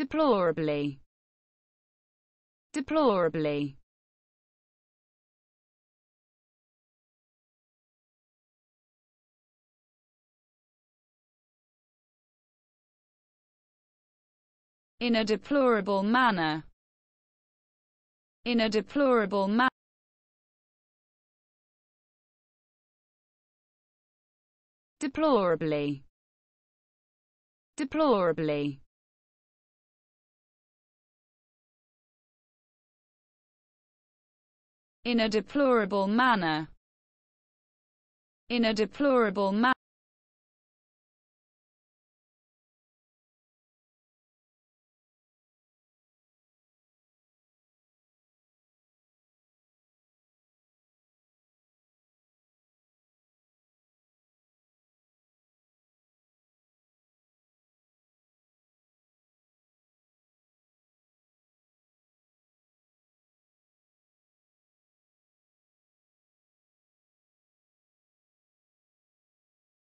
deplorably, deplorably. in a deplorable manner in a deplorable manner deplorably deplorably in a deplorable manner in a deplorable manner